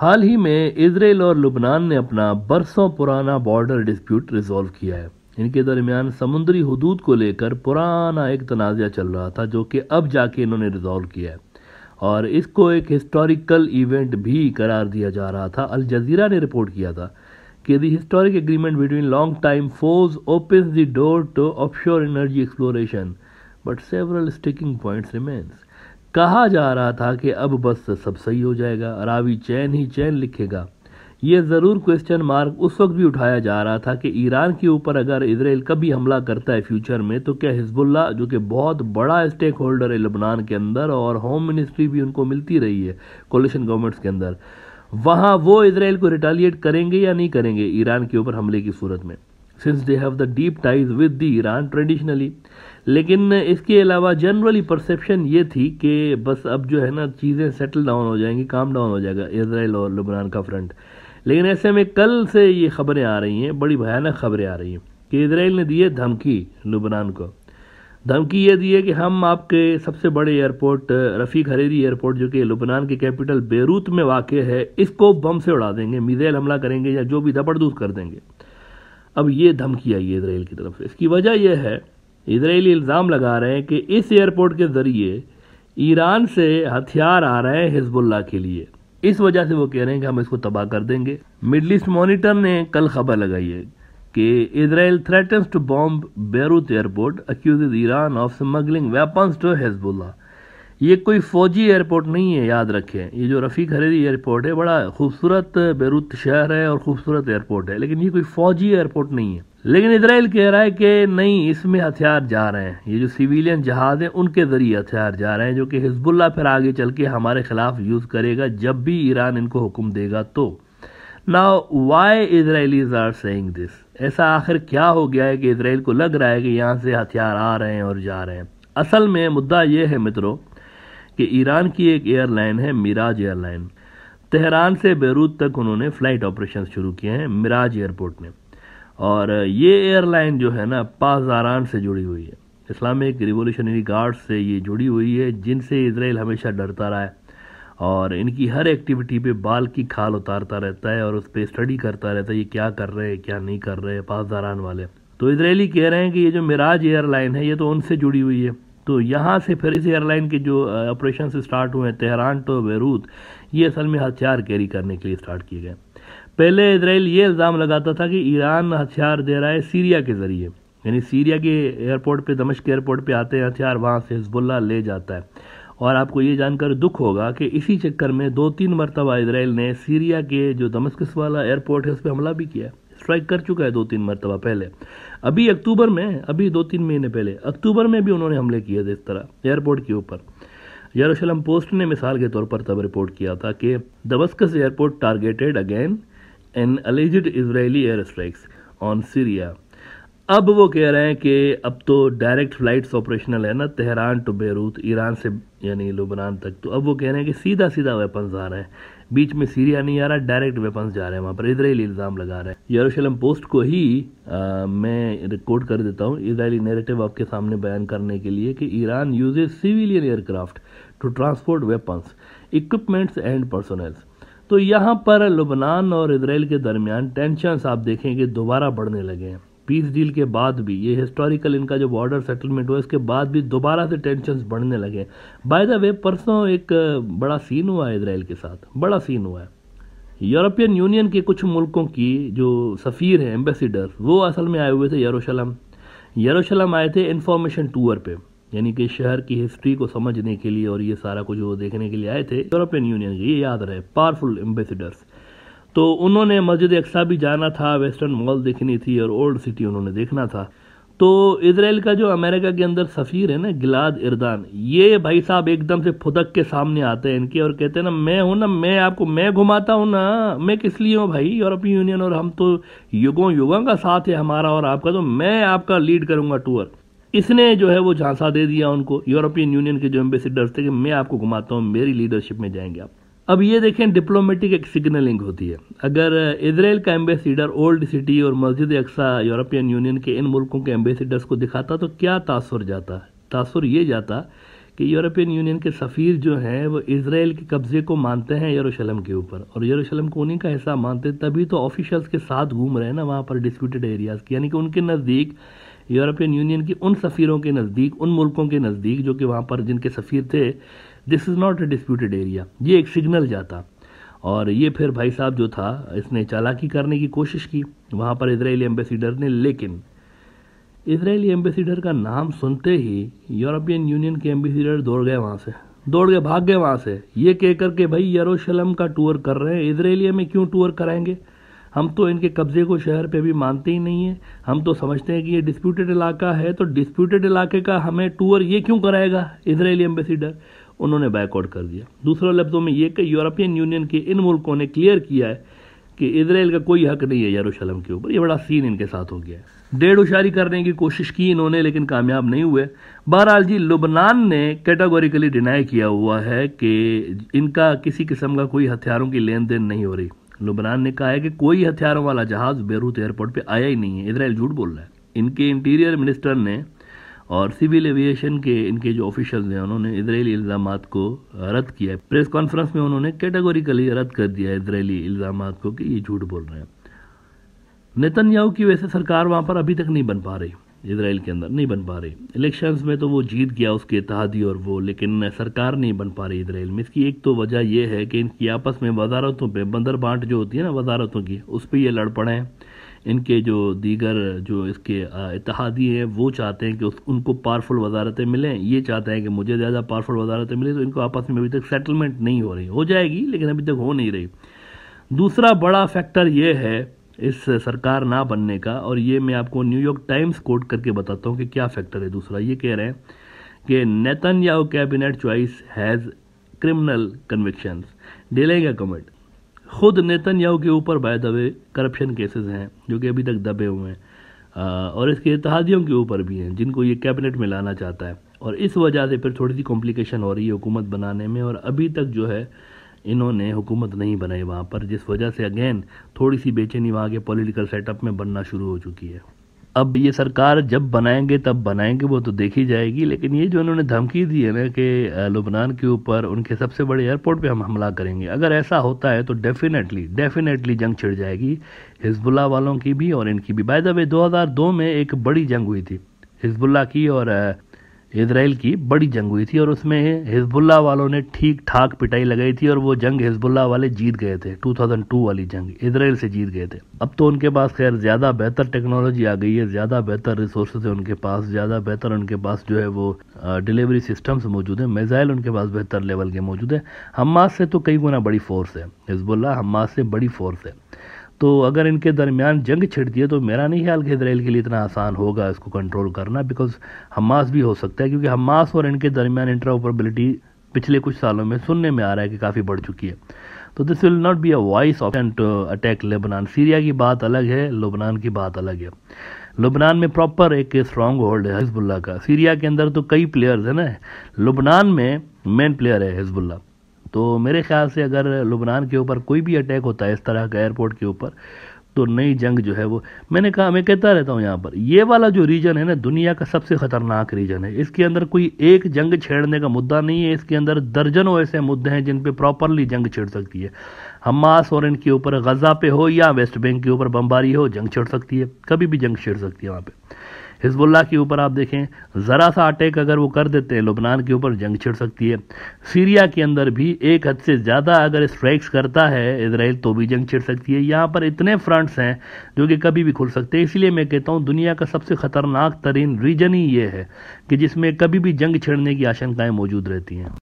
हाल ही में इसराइल और लुबनान ने अपना बरसों पुराना बॉर्डर डिस्प्यूट रिजॉल्व किया है इनके दरमियान समुद्री हदूद को लेकर पुराना एक तनाज़ा चल रहा था जो कि अब जाके इन्होंने रिजॉल्व किया है और इसको एक हिस्टोरिकल इवेंट भी करार दिया जा रहा था अल जजीरा ने रिपोर्ट किया था कि the historic agreement between long time force open the door to of energy exploration but several sticking points remains कहा जा रहा था कि अब बस सब सही हो जाएगा रावी चैन ही चैन लिखेगा ये ज़रूर क्वेश्चन मार्क उस वक्त भी उठाया जा रहा था कि ईरान के ऊपर अगर इसराइल कभी हमला करता है फ्यूचर में तो क्या हिजबुल्ला जो कि बहुत बड़ा स्टेक होल्डर है लबनान के अंदर और होम मिनिस्ट्री भी उनको मिलती रही है कोलिशन गवर्नमेंट्स के अंदर वहाँ वो इसराइल को रिटालिएट करेंगे या नहीं करेंगे ईरान के ऊपर हमले की सूरत में since they have the deep ties with the Iran traditionally लेकिन इसके अलावा जनरली परसेप्शन ये थी कि बस अब जो है ना चीज़ें सेटल डाउन हो जाएंगी काम डाउन हो जाएगा इसराइल और लुबनान का फ्रंट लेकिन ऐसे में कल से ये खबरें आ रही हैं बड़ी भयानक खबरें आ रही हैं कि इसराइल ने दी है धमकी लुबनान को धमकी ये दी है कि हम आपके सबसे बड़े एयरपोर्ट रफ़ी हरेरी एयरपोर्ट जो कि लुबनान के कैपिटल बेरूत में वाक़ है इसको बम से उड़ा देंगे मिज़ाइल हमला करेंगे या जो भी दबड़दूस कर देंगे अब ये धमकी आई है इसराइल की तरफ से इसकी वजह यह है इसराइल इल्ज़ाम लगा रहे हैं कि इस एयरपोर्ट के ज़रिए ईरान से हथियार आ रहे हैं हिजबुल्ला के लिए इस वजह से वो कह रहे हैं कि हम इसको तबाह कर देंगे मिडल ईस्ट मॉनिटर ने कल खबर लगाई है कि Israel threatens to bomb Beirut airport accuse Iran of smuggling weapons to Hezbollah ये कोई फ़ौजी एयरपोर्ट नहीं है याद रखें ये जो रफ़ीक हरेरी एयरपोर्ट है बड़ा खूबसूरत बैरूत शहर है और ख़ूबसूरत एयरपोर्ट है लेकिन ये कोई फ़ौजी एयरपोर्ट नहीं है लेकिन इसराइल कह रहा है कि नहीं इसमें हथियार जा रहे हैं ये जो सिविलियन जहाज़ हैं उनके ज़रिए हथियार जा रहे हैं जो कि हिजबुल्ला फिर आगे चल के हमारे ख़िलाफ़ यूज़ करेगा जब भी ईरान इनको हुक्म देगा तो now why Israelis are saying this ऐसा आखिर क्या हो गया है कि इसराइल को लग रहा है कि यहाँ से हथियार आ रहे हैं और जा रहे हैं असल में मुद्दा यह है मित्रों कि ईरान की एक एयरलाइन है मिराज एयरलाइन तेहरान से बैरूत तक उन्होंने फ़्लाइट ऑपरेशन शुरू किए हैं मिराज एयरपोर्ट में और ये एयरलाइन जो है ना पाजारान से जुड़ी हुई है इस्लामिक रिवोल्यूशनरी गार्ड से ये जुड़ी हुई है जिनसे इसराइल हमेशा डरता रहा है और इनकी हर एक्टिविटी पे बाल की खाल उतारता रहता है और उस पर स्टडी करता रहता है ये क्या कर रहे हैं क्या नहीं कर रहे हैं पासदारान वाले तो इसराइली कह रहे हैं कि ये जो मिराज एयरलाइन है ये तो उनसे जुड़ी हुई है तो यहाँ से फिर इस एयरलाइन के जो ऑपरेशन स्टार्ट हुए हैं तेहरान टू तो बैरूत ये असल में हथियार कैरी करने के लिए स्टार्ट किए गए पहले इसराइल ये इल्ज़ाम लगाता था कि ईरान हथियार दे रहा है सीरिया के ज़रिए यानी सीरिया के एयरपोर्ट पे के एयरपोर्ट पे आते हैं हथियार वहाँ से हिजबुल्ला ले जाता है और आपको ये जानकर दुख होगा कि इसी चक्कर में दो तीन मरतबा इसराइल ने सीरिया के जो दमस्कस वाला एयरपोर्ट है उस पर हमला भी किया स्ट्राइक कर चुका है दो तीन मरतबा पहले अभी अक्टूबर में अभी दो तीन महीने पहले अक्टूबर में भी उन्होंने हमले किए थे इस तरह एयरपोर्ट के ऊपर यरूशलम पोस्ट ने मिसाल के तौर पर तब रिपोर्ट किया था कि Damascus airport targeted again an alleged Israeli air strikes on Syria अब वो कह रहे हैं कि अब तो डायरेक्ट फ्लाइट्स ऑपरेशनल है ना तेहरान टू बेरूत ईरान से यानी लुबनान तक तो अब वो कह रहे हैं कि सीधा सीधा वेपन्स आ रहे हैं बीच में सीरिया नहीं आ रहा डायरेक्ट वेपन्स जा रहे हैं वहाँ पर इसराइली इल्ज़ाम लगा रहे हैं यरूशलम पोस्ट को ही आ, मैं रिकॉर्ड कर देता हूँ इसराइली नेरेटिव आपके सामने बयान करने के लिए कि Iran uses civilian aircraft to transport weapons equipments and personnels तो यहाँ पर लुबनान और इसराइल के दरमियान टेंशन आप देखेंगे दोबारा बढ़ने लगे हैं पीस डील के बाद भी ये हिस्टोरिकल इनका जो बॉर्डर सेटलमेंट हुआ इसके बाद भी दोबारा से टेंशन बढ़ने लगे बाय द वे परसों एक बड़ा सीन हुआ है इसराइल के साथ बड़ा सीन हुआ है यूरोपियन यूनियन के कुछ मुल्कों की जो सफ़ीर हैं एम्बेसडर वो असल में आए हुए थे यरूशलम यरूशलम आए थे इन्फॉर्मेशन टूर पे यानी कि शहर की हिस्ट्री को समझने के लिए और ये सारा कुछ वो देखने के लिए आए थे यूरोपियन यूनियन ये याद रहे पावरफुल एम्बेसडर्स तो उन्होंने मस्जिद अक्सा भी जाना था वेस्टर्न मॉल देखनी थी और ओल्ड सिटी उन्होंने देखना था तो इसराइल का जो अमेरिका के अंदर सफ़ीर है ना गिलाद इरदान ये भाई साहब एकदम से फुदक के सामने आते हैं इनके और कहते हैं ना मैं हूँ ना मैं आपको मैं घुमाता हूँ ना मैं किस लिए हूँ भाई यूरोपीय यूनियन और हम तो युगों युगों का साथ है हमारा और आपका तो मैं आपका लीड करूँगा टूर इसने जो है वो झांसा दे दिया उनको यूरोपियन यूनियन के जो एम्बेसिडर्स थे कि मैं आपको घुमाता हूँ मेरी लीडरशिप में जाएंगे आप अब ये देखें डिप्लोमेटिक एक सिग्नलिंग होती है अगर इसराइल uh, का एम्बेसडर ओल्ड सिटी और मस्जिद अक्सा यूरोपियन यूनियन के इन मुल्कों के एम्बेसडर्स को दिखाता तो क्या तासुर जाता तासर ये जाता कि यूरोपियन यूनियन के सफ़ीर जो हैं वो इसराइल के कब्ज़े को मानते हैं यरूशलेम के ऊपर और यरूशलेम को उन्हीं का हिस्सा मानते तभी तो ऑफिशल्स के साथ घूम रहे हैं ना वहाँ पर डिस्प्यूटेड एरियाज़ की यानी कि उनके नज़दीक यूरोपियन यूनियन की उन सफ़ीरों के नज़दीक उन मुल्कों के नज़दीक जो कि वहाँ पर जिनके सफ़ीर थे this is not a disputed area ये एक सिग्नल जाता और ये फिर भाई साहब जो था इसने चालाकी करने की कोशिश की वहाँ पर इसराइली एम्बेसीडर ने लेकिन इसराइली एम्बेसीडर का नाम सुनते ही यूरोपियन यूनियन के एम्बेसीडर दौड़ गए वहाँ से दौड़ गए भाग गए वहाँ से ये कह कर के भाई यरूशलेम का टूर कर रहे हैं इसराइलिया में क्यों टूर कराएंगे हम तो इनके कब्ज़े को शहर पे भी मानते ही नहीं है हम तो समझते हैं कि ये डिस्प्यूटेड इलाका है तो डिस्प्यूटेड इलाके का हमें टूर ये क्यों कराएगा इसराइली एम्बेसीडर उन्होंने बैकआउट कर दिया दूसरे लफ्ज़ों में यह कि यूरोपियन यूनियन के इन मुल्कों ने क्लियर किया है कि इसराइल का कोई हक नहीं है यरूशलेम के ऊपर ये बड़ा सीन इनके साथ हो गया है डेढ़ उशारी करने की कोशिश की इन्होंने लेकिन कामयाब नहीं हुए बहरहाल जी लुबनान ने कैटागोरिकली डिनाई किया हुआ है कि इनका किसी किस्म का कोई हथियारों की लेन देन नहीं हो रही लुबनान ने कहा है कि कोई हथियारों वाला जहाज़ बेरूत एयरपोर्ट पर आया ही नहीं है इसराइल झूठ बोल रहा है इनके इंटीरियर मिनिस्टर ने और सिविल एविएशन के इनके जो ऑफिशल हैं उन्होंने इसराइली इल्ज़ाम को रद्द किया है प्रेस कॉन्फ्रेंस में उन्होंने कैटेगोरिकली रद्द कर दिया है इसराइली इल्ज़ाम को कि ये झूठ बोल रहे हैं नेतन्याहू की वैसे सरकार वहाँ पर अभी तक नहीं बन पा रही इसराइल के अंदर नहीं बन पा रही इलेक्शंस में तो वो जीत गया उसके इतिहादी और वो लेकिन सरकार नहीं बन पा रही इसराइल में इसकी एक तो वजह यह है कि इनकी आपस में वजारतों पर बंदर बांट जो होती है ना वजारतों की उस पर ये लड़ पड़े हैं इनके जो दीगर जो इसके इतिहादी हैं वो चाहते हैं कि उस उनको पावरफुल वजारतें मिलें ये चाहते हैं कि मुझे ज़्यादा पावरफुल वजारतें मिलें तो इनको आपस में अभी तक सेटलमेंट नहीं हो रही हो जाएगी लेकिन अभी तक हो नहीं रही दूसरा बड़ा फैक्टर ये है इस सरकार ना बनने का और ये मैं आपको न्यूयॉर्क टाइम्स कोट करके बताता हूँ कि क्या फैक्टर है दूसरा ये कह रहे हैं कि Netanyahu cabinet choice has criminal convictions डेलेगा कमेंट खुद नेतन के ऊपर बाय दबे करप्शन केसेस हैं जो कि अभी तक दबे हुए हैं और इसके इतिहादियों के ऊपर भी हैं जिनको ये कैबिनेट में लाना चाहता है और इस वजह से फिर थोड़ी सी कॉम्प्लिकेशन हो रही है हुकूमत बनाने में और अभी तक जो है इन्होंने हुकूमत नहीं बनाई वहाँ पर जिस वजह से अगेन थोड़ी सी बेचैनी वहाँ के पॉलिटिकल सेटअप में बनना शुरू हो चुकी है अब ये सरकार जब बनाएंगे तब बनाएंगे वो तो देखी जाएगी लेकिन ये जो उन्होंने धमकी दी है ना कि लुबनान के ऊपर उनके सबसे बड़े एयरपोर्ट पे हम हमला करेंगे अगर ऐसा होता है तो डेफिनेटली डेफिनेटली जंग छिड़ जाएगी हिजबुल्ला वालों की भी और इनकी भी बाय द वे 2002 में एक बड़ी जंग हुई थी हिजबुल्ला की और इसराइल की बड़ी जंग हुई थी और उसमें हिजबुल्ला वालों ने ठीक ठाक पिटाई लगाई थी और वो जंग हिजबुल्ला वाले जीत गए थे 2002 वाली जंग इसराइल से जीत गए थे अब तो उनके पास खैर ज़्यादा बेहतर टेक्नोलॉजी आ गई है ज़्यादा बेहतर रिसोर्स है उनके पास ज़्यादा बेहतर उनके पास जो है वो डिलीवरी सिस्टम्स मौजूद हैं मेज़ाइल उनके पास बेहतर लेवल के मौजूद है हमास से तो कई गुना बड़ी फोर्स है हिजबुल्ला हमास से बड़ी फोर्स है तो अगर इनके दरमियान जंग छिड़ दिए है तो मेरा नहीं ख्याल कि इसराइल के लिए इतना आसान होगा इसको कंट्रोल करना बिकॉज हमास भी हो सकता है क्योंकि हमास और इनके दरमियान इंटरऑपरेबिलिटी पिछले कुछ सालों में सुनने में आ रहा है कि काफ़ी बढ़ चुकी है तो this will not be a voice of and attack Lebanon Syria की बात अलग है लुबनान की बात अलग है लुबनान में प्रॉपर एक स्ट्रॉन्ग होल्ड है हिजबुल्ला का सीरिया के अंदर तो कई प्लेयर्स हैं ना लुबनान में मेन प्लेयर है हिजबुल्ला तो मेरे ख्याल से अगर लुबनान के ऊपर कोई भी अटैक होता है इस तरह का एयरपोर्ट के ऊपर तो नई जंग जो है वो मैंने कहा मैं कहता रहता हूँ यहाँ पर ये वाला जो रीजन है ना दुनिया का सबसे ख़तरनाक रीजन है इसके अंदर कोई एक जंग छेड़ने का मुद्दा नहीं है इसके अंदर दर्जनों ऐसे मुद्दे हैं जिन पे प्रॉपरली जंग छेड़ सकती है हमास और इनके ऊपर गज़ा पे हो या वेस्ट बैंक के ऊपर बमबारी हो जंग छेड़ सकती है कभी भी जंग छेड़ सकती है वहाँ पर हिजबुल्ला के ऊपर आप देखें ज़रा सा अटैक अगर वो कर देते हैं लुबनान के ऊपर जंग छिड़ सकती है सीरिया के अंदर भी एक हद से ज़्यादा अगर स्ट्राइक्स करता है इसराइल तो भी जंग छिड़ सकती है यहाँ पर इतने फ्रंट्स हैं जो कि कभी भी खुल सकते हैं इसलिए मैं कहता हूँ दुनिया का सबसे ख़तरनाक तरीन रीजन ही ये है कि जिसमें कभी भी जंग छिड़ने की आशंकाएँ मौजूद रहती हैं